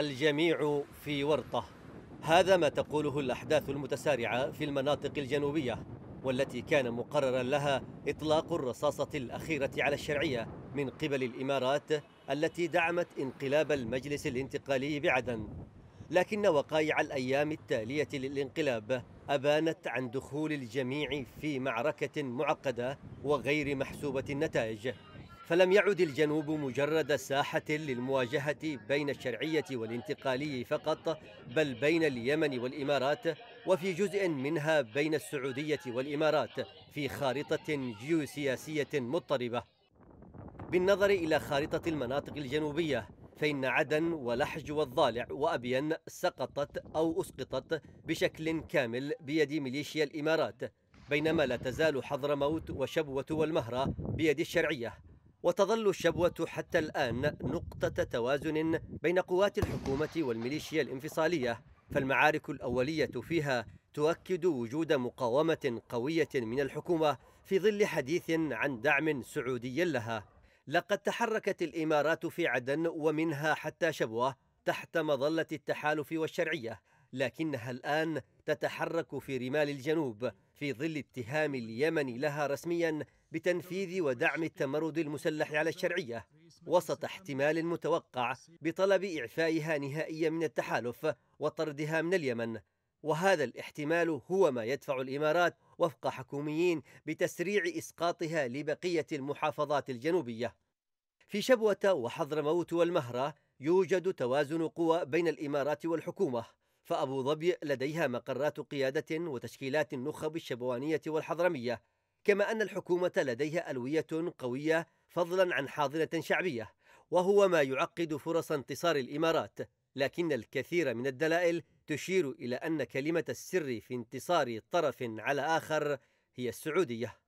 الجميع في ورطة هذا ما تقوله الأحداث المتسارعة في المناطق الجنوبية والتي كان مقررا لها إطلاق الرصاصة الأخيرة على الشرعية من قبل الإمارات التي دعمت انقلاب المجلس الانتقالي بعدن لكن وقائع الأيام التالية للانقلاب أبانت عن دخول الجميع في معركة معقدة وغير محسوبة النتائج فلم يعد الجنوب مجرد ساحة للمواجهة بين الشرعية والانتقالي فقط بل بين اليمن والإمارات وفي جزء منها بين السعودية والإمارات في خارطة جيوسياسية مضطربة بالنظر إلى خارطة المناطق الجنوبية فإن عدن ولحج والضالع وأبين سقطت أو أسقطت بشكل كامل بيد ميليشيا الإمارات بينما لا تزال حضرموت وشبوة والمهرة بيد الشرعية وتظل الشبوة حتى الآن نقطة توازن بين قوات الحكومة والميليشيا الانفصالية فالمعارك الأولية فيها تؤكد وجود مقاومة قوية من الحكومة في ظل حديث عن دعم سعودي لها لقد تحركت الإمارات في عدن ومنها حتى شبوة تحت مظلة التحالف والشرعية لكنها الآن تتحرك في رمال الجنوب في ظل اتهام اليمن لها رسميا بتنفيذ ودعم التمرد المسلح على الشرعية وسط احتمال متوقع بطلب إعفائها نهائيا من التحالف وطردها من اليمن وهذا الاحتمال هو ما يدفع الإمارات وفق حكوميين بتسريع إسقاطها لبقية المحافظات الجنوبية في شبوة وحضرموت والمهرة يوجد توازن قوى بين الإمارات والحكومة فأبو ظبي لديها مقرات قيادة وتشكيلات النخب الشبوانية والحضرمية كما أن الحكومة لديها ألوية قوية فضلا عن حاضنة شعبية وهو ما يعقد فرص انتصار الإمارات لكن الكثير من الدلائل تشير إلى أن كلمة السر في انتصار طرف على آخر هي السعودية